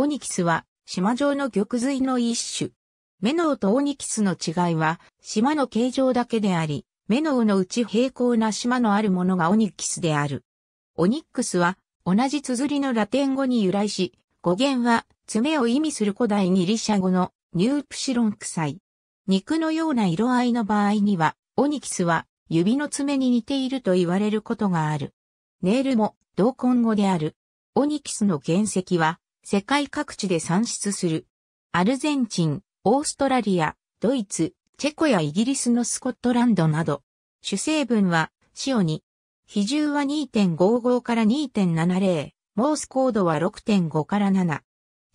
オニキスは島状の玉髄の一種。メノウとオニキスの違いは島の形状だけであり、メノウのうち平行な島のあるものがオニキスである。オニックスは同じ綴りのラテン語に由来し、語源は爪を意味する古代ギリシャ語のニュープシロン臭い。肉のような色合いの場合には、オニキスは指の爪に似ていると言われることがある。ネイルも同根語である。オニキスの原石は世界各地で産出する。アルゼンチン、オーストラリア、ドイツ、チェコやイギリスのスコットランドなど、主成分は、塩に、比重は2.55から2.70、モースコードは6.5から7。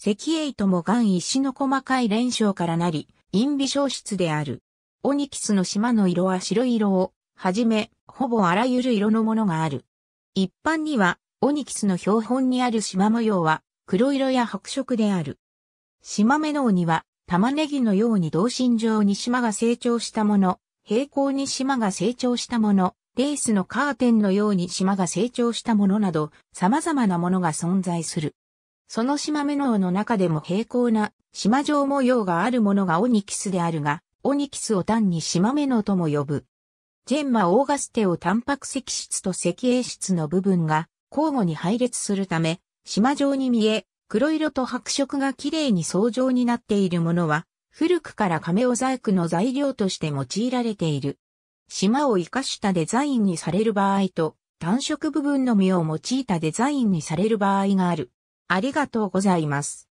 石英とも岩石の細かい連勝からなり、陰微消失である。オニキスの島の色は白色を、はじめ、ほぼあらゆる色のものがある。一般には、オニキスの標本にある島模様は、黒色や白色である。島目の鬼は玉ねぎのように同心状に島が成長したもの、平行に島が成長したもの、レースのカーテンのように島が成長したものなど様々なものが存在する。その島目のの中でも平行な島状模様があるものがオニキスであるが、オニキスを単に島目のとも呼ぶ。ジェンマ・オーガステをタンパク石質と石英質の部分が交互に配列するため、島状に見え、黒色と白色が綺麗に相状になっているものは、古くから亀尾細工の材料として用いられている。島を生かしたデザインにされる場合と、単色部分のみを用いたデザインにされる場合がある。ありがとうございます。